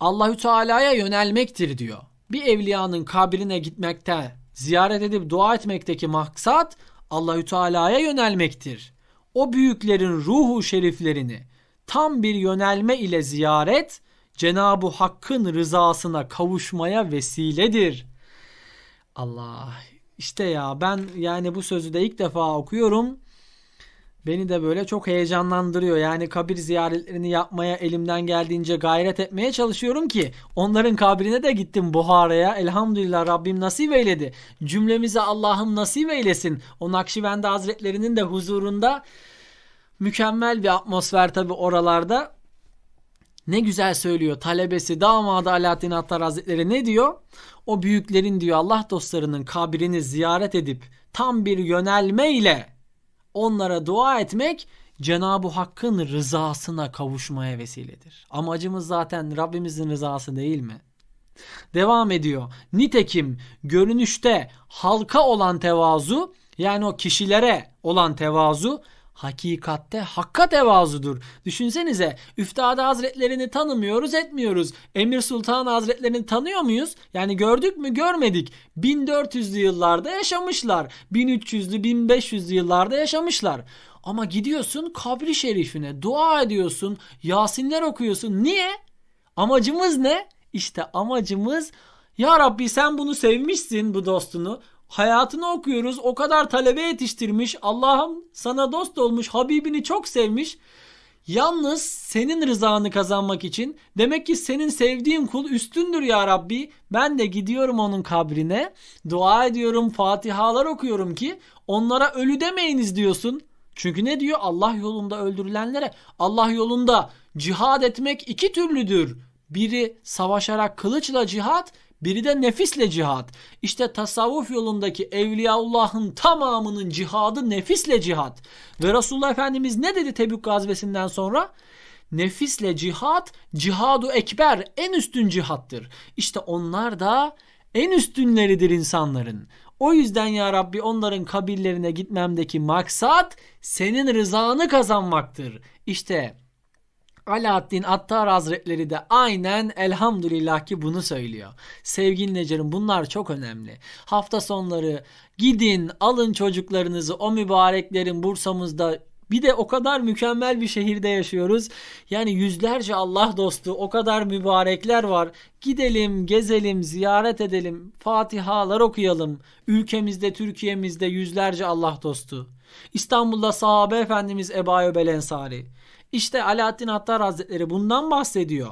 Allahü Teala'ya yönelmektir diyor. Bir evliyanın kabrine gitmekte, ziyaret edip dua etmekteki maksat Allahü Teala'ya yönelmektir. O büyüklerin ruhu şeriflerini tam bir yönelme ile ziyaret Cenab-ı Hakk'ın rızasına kavuşmaya vesiledir. Allah. işte ya ben yani bu sözü de ilk defa okuyorum. Beni de böyle çok heyecanlandırıyor. Yani kabir ziyaretlerini yapmaya elimden geldiğince gayret etmeye çalışıyorum ki onların kabrine de gittim Buhara'ya. Elhamdülillah Rabbim nasip eyledi. Cümlemize Allah'ım nasip eylesin. O Nakşibendi Hazretlerinin de huzurunda mükemmel bir atmosfer tabi oralarda. Ne güzel söylüyor talebesi damadı Alaaddin Attar Hazretleri ne diyor? O büyüklerin diyor Allah dostlarının kabrini ziyaret edip tam bir yönelme ile onlara dua etmek Cenab-ı Hakk'ın rızasına kavuşmaya vesiledir. Amacımız zaten Rabbimizin rızası değil mi? Devam ediyor. Nitekim görünüşte halka olan tevazu yani o kişilere olan tevazu hakikatte hakka tevazudur. Düşünsenize Üfta'da Hazretlerini tanımıyoruz etmiyoruz. Emir Sultan Hazretlerini tanıyor muyuz? Yani gördük mü görmedik. 1400'lü yıllarda yaşamışlar. 1300'lü 1500'lü yıllarda yaşamışlar. Ama gidiyorsun kabri şerifine dua ediyorsun. Yasinler okuyorsun. Niye? Amacımız ne? İşte amacımız ya Rabbi sen bunu sevmişsin bu dostunu. Hayatını okuyoruz. O kadar talebe yetiştirmiş. Allah'ım sana dost olmuş. Habibini çok sevmiş. Yalnız senin rızanı kazanmak için demek ki senin sevdiğin kul üstündür ya Rabbi. Ben de gidiyorum onun kabrine. Dua ediyorum, fatihalar okuyorum ki onlara ölü demeyiniz diyorsun. Çünkü ne diyor? Allah yolunda öldürülenlere. Allah yolunda cihad etmek iki türlüdür. Biri savaşarak kılıçla cihat, biri de nefisle cihat. İşte tasavvuf yolundaki Evliyaullah'ın tamamının cihadı nefisle cihat. Ve Resulullah Efendimiz ne dedi Tebük gazvesinden sonra? Nefisle cihat, cihadu ekber en üstün cihattır. İşte onlar da en üstünleridir insanların. O yüzden ya Rabbi onların kabirlerine gitmemdeki maksat senin rızanı kazanmaktır. İşte Alaaddin Attar Hazretleri de aynen elhamdülillah ki bunu söylüyor. Sevgili Necer'im bunlar çok önemli. Hafta sonları gidin alın çocuklarınızı o mübareklerin Bursa'mızda bir de o kadar mükemmel bir şehirde yaşıyoruz. Yani yüzlerce Allah dostu, o kadar mübarekler var. Gidelim, gezelim, ziyaret edelim, fatihalar okuyalım. Ülkemizde, Türkiye'mizde yüzlerce Allah dostu. İstanbul'da sahabe efendimiz Ebayö Belensari. İşte Alaaddin Hattar Hazretleri bundan bahsediyor.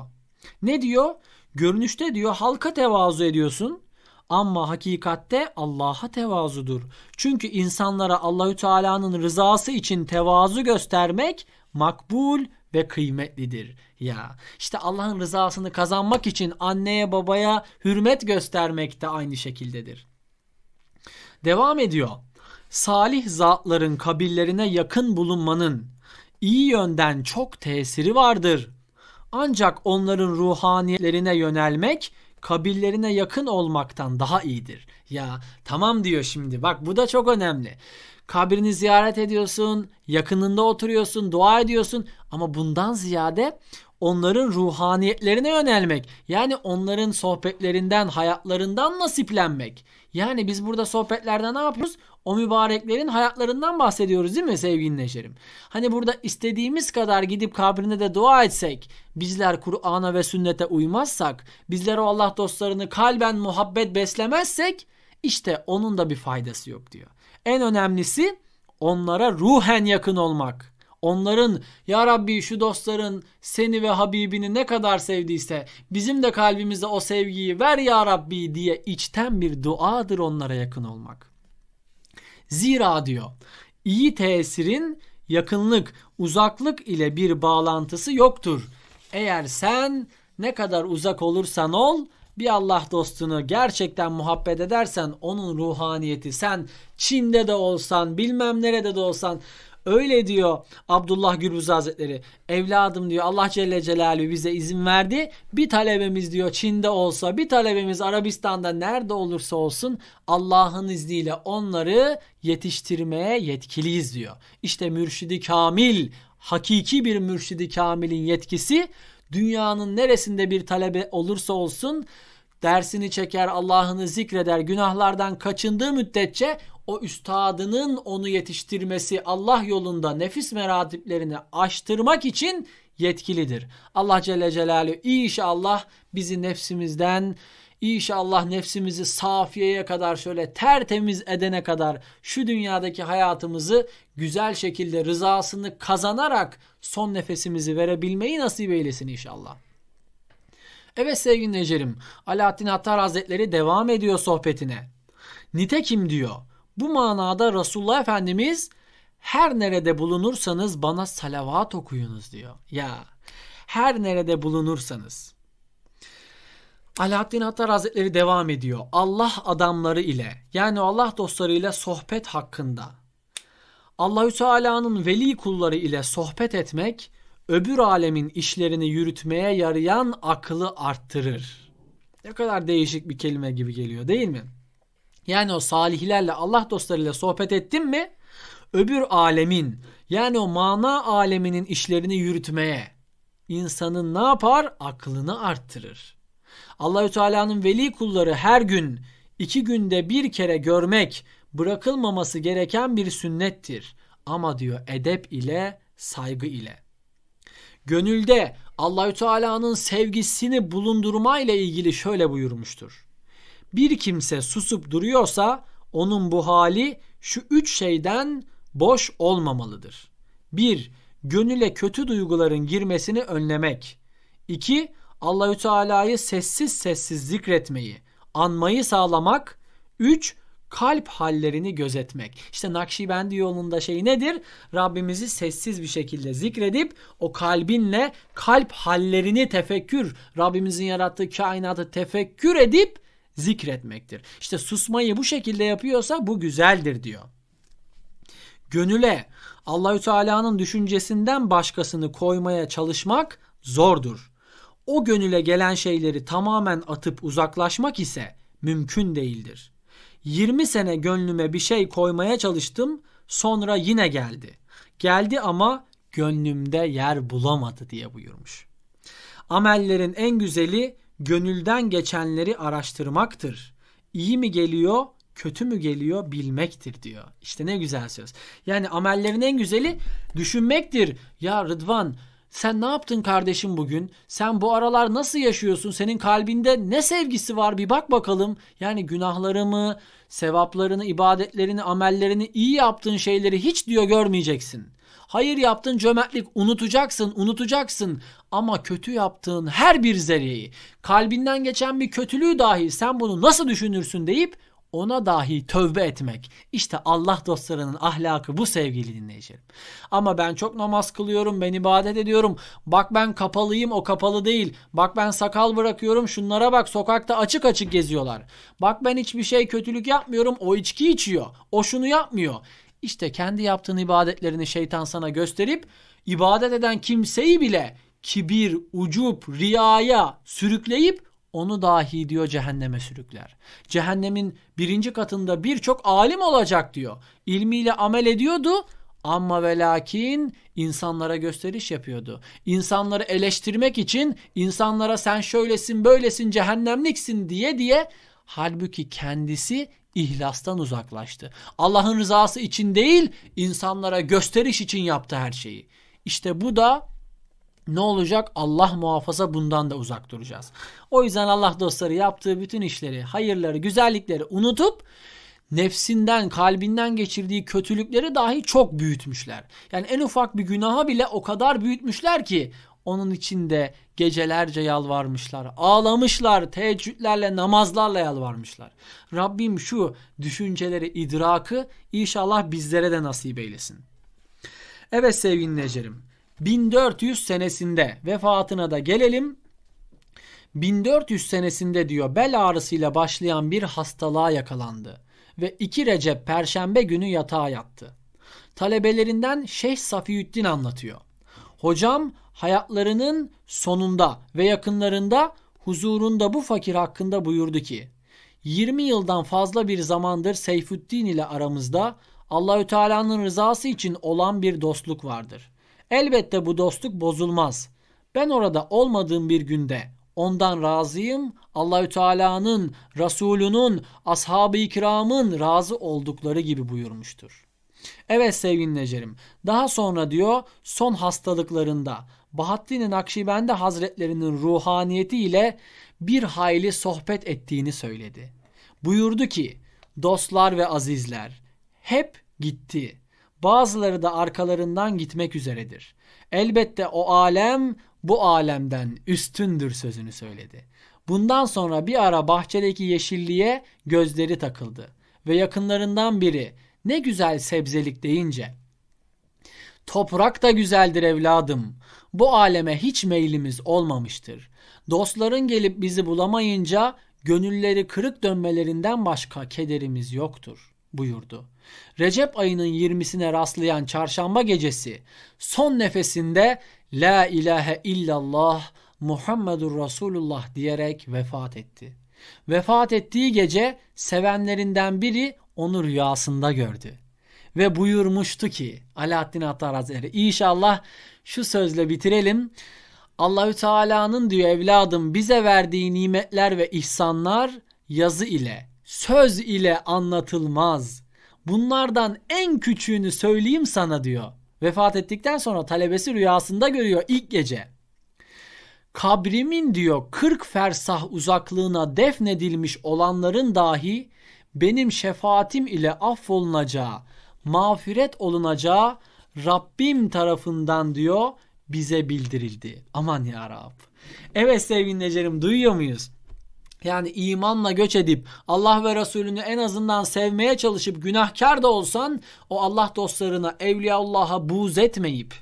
Ne diyor? Görünüşte diyor halka tevazu ediyorsun ama hakikatte Allah'a tevazudur. Çünkü insanlara Allahü Teala'nın rızası için tevazu göstermek makbul ve kıymetlidir. Ya işte Allah'ın rızasını kazanmak için anneye babaya hürmet göstermek de aynı şekildedir. Devam ediyor. Salih zatların kabirlerine yakın bulunmanın iyi yönden çok tesiri vardır. Ancak onların ruhaniyetlerine yönelmek kabillerine yakın olmaktan daha iyidir. Ya tamam diyor şimdi bak bu da çok önemli. Kabrini ziyaret ediyorsun, yakınında oturuyorsun, dua ediyorsun ama bundan ziyade onların ruhaniyetlerine yönelmek. Yani onların sohbetlerinden, hayatlarından nasiplenmek. Yani biz burada sohbetlerde ne yapıyoruz? O mübareklerin hayatlarından bahsediyoruz değil mi sevgili neşerim? Hani burada istediğimiz kadar gidip kabrine de dua etsek, bizler Kur'an'a ve sünnete uymazsak, bizler o Allah dostlarını kalben muhabbet beslemezsek, işte onun da bir faydası yok diyor. En önemlisi onlara ruhen yakın olmak. Onların ya Rabbi şu dostların seni ve Habibini ne kadar sevdiyse bizim de kalbimize o sevgiyi ver ya Rabbi diye içten bir duadır onlara yakın olmak. Zira diyor iyi tesirin yakınlık, uzaklık ile bir bağlantısı yoktur. Eğer sen ne kadar uzak olursan ol bir Allah dostunu gerçekten muhabbet edersen onun ruhaniyeti sen Çin'de de olsan bilmem nerede de olsan Öyle diyor Abdullah Gürbüz Hazretleri. Evladım diyor Allah Celle Celaluhu bize izin verdi. Bir talebemiz diyor Çin'de olsa bir talebemiz Arabistan'da nerede olursa olsun Allah'ın izniyle onları yetiştirmeye yetkiliyiz diyor. İşte mürşidi kamil hakiki bir mürşidi kamilin yetkisi dünyanın neresinde bir talebe olursa olsun dersini çeker, Allah'ını zikreder, günahlardan kaçındığı müddetçe o üstadının onu yetiştirmesi Allah yolunda nefis meratiplerini aştırmak için yetkilidir. Allah Celle Celaluhu inşallah bizi nefsimizden İnşallah nefsimizi safiyeye kadar şöyle tertemiz edene kadar şu dünyadaki hayatımızı güzel şekilde rızasını kazanarak son nefesimizi verebilmeyi nasip eylesin inşallah. Evet sevgili Necerim, Alaaddin Hattar Hazretleri devam ediyor sohbetine. Nitekim diyor, bu manada Resulullah Efendimiz her nerede bulunursanız bana salavat okuyunuz diyor. Ya her nerede bulunursanız. Alaaddin Hattar Hazretleri devam ediyor. Allah adamları ile yani Allah dostları ile sohbet hakkında. Allahü Teala'nın veli kulları ile sohbet etmek öbür alemin işlerini yürütmeye yarayan aklı arttırır. Ne kadar değişik bir kelime gibi geliyor değil mi? yani o salihlerle Allah dostlarıyla sohbet ettim mi öbür alemin yani o mana aleminin işlerini yürütmeye insanın ne yapar? Aklını arttırır. Allahü Teala'nın veli kulları her gün iki günde bir kere görmek bırakılmaması gereken bir sünnettir. Ama diyor edep ile saygı ile. Gönülde Allahü Teala'nın sevgisini bulundurma ile ilgili şöyle buyurmuştur bir kimse susup duruyorsa onun bu hali şu üç şeyden boş olmamalıdır. 1. Gönüle kötü duyguların girmesini önlemek. 2. Allahü Teala'yı sessiz sessiz zikretmeyi, anmayı sağlamak. 3 kalp hallerini gözetmek. İşte Nakşibendi yolunda şey nedir? Rabbimizi sessiz bir şekilde zikredip o kalbinle kalp hallerini tefekkür, Rabbimizin yarattığı kainatı tefekkür edip zikretmektir. İşte susmayı bu şekilde yapıyorsa bu güzeldir diyor. Gönüle Allahü Teala'nın düşüncesinden başkasını koymaya çalışmak zordur. O gönüle gelen şeyleri tamamen atıp uzaklaşmak ise mümkün değildir. 20 sene gönlüme bir şey koymaya çalıştım, sonra yine geldi. Geldi ama gönlümde yer bulamadı diye buyurmuş. Amellerin en güzeli gönülden geçenleri araştırmaktır. İyi mi geliyor, kötü mü geliyor bilmektir diyor. İşte ne güzel söz. Yani amellerin en güzeli düşünmektir. Ya Rıdvan sen ne yaptın kardeşim bugün? Sen bu aralar nasıl yaşıyorsun? Senin kalbinde ne sevgisi var? Bir bak bakalım. Yani günahlarımı, sevaplarını, ibadetlerini, amellerini, iyi yaptığın şeyleri hiç diyor görmeyeceksin. Hayır yaptın cömertlik unutacaksın, unutacaksın. Ama kötü yaptığın her bir zerreyi, kalbinden geçen bir kötülüğü dahi sen bunu nasıl düşünürsün deyip ona dahi tövbe etmek. İşte Allah dostlarının ahlakı bu sevgili dinleyicilerim. Ama ben çok namaz kılıyorum, ben ibadet ediyorum. Bak ben kapalıyım, o kapalı değil. Bak ben sakal bırakıyorum, şunlara bak sokakta açık açık geziyorlar. Bak ben hiçbir şey kötülük yapmıyorum, o içki içiyor. O şunu yapmıyor. İşte kendi yaptığın ibadetlerini şeytan sana gösterip ibadet eden kimseyi bile kibir, ucup, riyaya sürükleyip onu dahi diyor cehenneme sürükler. Cehennemin birinci katında birçok alim olacak diyor. İlmiyle amel ediyordu ama ve lakin insanlara gösteriş yapıyordu. İnsanları eleştirmek için insanlara sen şöylesin böylesin cehennemliksin diye diye halbuki kendisi ihlastan uzaklaştı. Allah'ın rızası için değil insanlara gösteriş için yaptı her şeyi. İşte bu da ne olacak? Allah muhafaza bundan da uzak duracağız. O yüzden Allah dostları yaptığı bütün işleri, hayırları, güzellikleri unutup nefsinden, kalbinden geçirdiği kötülükleri dahi çok büyütmüşler. Yani en ufak bir günaha bile o kadar büyütmüşler ki onun içinde gecelerce yalvarmışlar, ağlamışlar, teheccüdlerle, namazlarla yalvarmışlar. Rabbim şu düşünceleri, idrakı inşallah bizlere de nasip eylesin. Evet sevgili necerim. 1400 senesinde vefatına da gelelim. 1400 senesinde diyor bel ağrısıyla başlayan bir hastalığa yakalandı ve 2 Recep perşembe günü yatağa yattı. Talebelerinden Şeyh Safiyüddin anlatıyor. Hocam hayatlarının sonunda ve yakınlarında huzurunda bu fakir hakkında buyurdu ki 20 yıldan fazla bir zamandır Seyfüddin ile aramızda Allahü Teala'nın rızası için olan bir dostluk vardır.'' Elbette bu dostluk bozulmaz. Ben orada olmadığım bir günde ondan razıyım. Allahü Teala'nın, Resulünün, ashab-ı kiramın razı oldukları gibi buyurmuştur. Evet sevgili necerim. Daha sonra diyor son hastalıklarında Bahattin Nakşibendi Hazretlerinin ruhaniyeti ile bir hayli sohbet ettiğini söyledi. Buyurdu ki dostlar ve azizler hep gitti bazıları da arkalarından gitmek üzeredir. Elbette o alem bu alemden üstündür sözünü söyledi. Bundan sonra bir ara bahçedeki yeşilliğe gözleri takıldı ve yakınlarından biri ne güzel sebzelik deyince Toprak da güzeldir evladım. Bu aleme hiç meylimiz olmamıştır. Dostların gelip bizi bulamayınca gönülleri kırık dönmelerinden başka kederimiz yoktur buyurdu. Recep ayının 20'sine rastlayan çarşamba gecesi son nefesinde La ilahe illallah Muhammedur Resulullah diyerek vefat etti. Vefat ettiği gece sevenlerinden biri onu rüyasında gördü. Ve buyurmuştu ki Alaaddin Attar Hazretleri inşallah şu sözle bitirelim. Allahü Teala'nın diyor evladım bize verdiği nimetler ve ihsanlar yazı ile, söz ile anlatılmaz. Bunlardan en küçüğünü söyleyeyim sana diyor. Vefat ettikten sonra talebesi rüyasında görüyor ilk gece. Kabrimin diyor 40 fersah uzaklığına defnedilmiş olanların dahi benim şefaatim ile affolunacağı, mağfiret olunacağı Rabbim tarafından diyor bize bildirildi. Aman ya Rab. Evet sevgili dinleyicilerim duyuyor muyuz? yani imanla göç edip Allah ve Resulünü en azından sevmeye çalışıp günahkar da olsan o Allah dostlarına Evliyaullah'a buğz etmeyip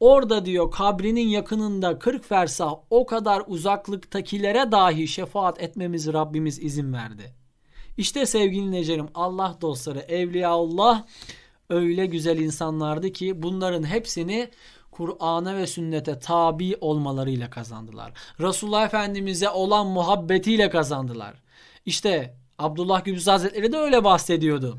orada diyor kabrinin yakınında 40 fersah o kadar uzaklıktakilere dahi şefaat etmemiz Rabbimiz izin verdi. İşte sevgili Necerim Allah dostları Evliyaullah öyle güzel insanlardı ki bunların hepsini Kur'an'a ve sünnete tabi olmalarıyla kazandılar. Resulullah Efendimiz'e olan muhabbetiyle kazandılar. İşte Abdullah Gübüz Hazretleri de öyle bahsediyordu.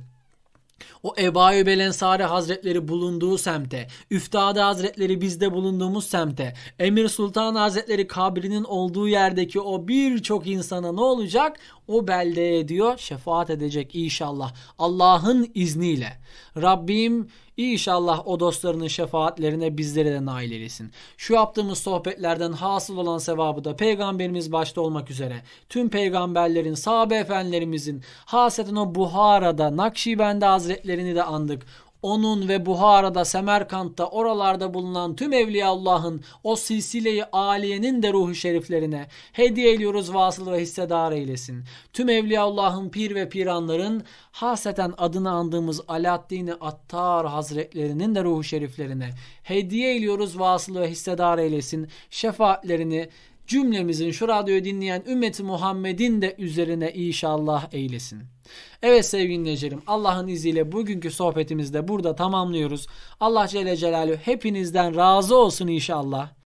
O Ebayü Belensari Hazretleri bulunduğu semte, Üftade Hazretleri bizde bulunduğumuz semte, Emir Sultan Hazretleri kabrinin olduğu yerdeki o birçok insana ne olacak? O beldeye diyor şefaat edecek inşallah Allah'ın izniyle. Rabbim İnşallah o dostlarının şefaatlerine bizleri de nail eylesin. Şu yaptığımız sohbetlerden hasıl olan sevabı da peygamberimiz başta olmak üzere tüm peygamberlerin, sahabe efendilerimizin haseten o Buhara'da Nakşibendi Hazretlerini de andık onun ve Buhara'da, Semerkant'ta, oralarda bulunan tüm Evliya Allah'ın o silsileyi aliyenin de ruhu şeriflerine hediye ediyoruz vasıl ve hissedar eylesin. Tüm Evliya Allah'ın pir ve piranların haseten adını andığımız Alaaddin Attar Hazretlerinin de ruhu şeriflerine hediye ediyoruz vasıl ve hissedar eylesin. Şefaatlerini cümlemizin şu radyoyu dinleyen ümmeti Muhammed'in de üzerine inşallah eylesin. Evet sevgili dinleyicilerim Allah'ın izniyle bugünkü sohbetimizde burada tamamlıyoruz. Allah Celle Celaluhu hepinizden razı olsun inşallah.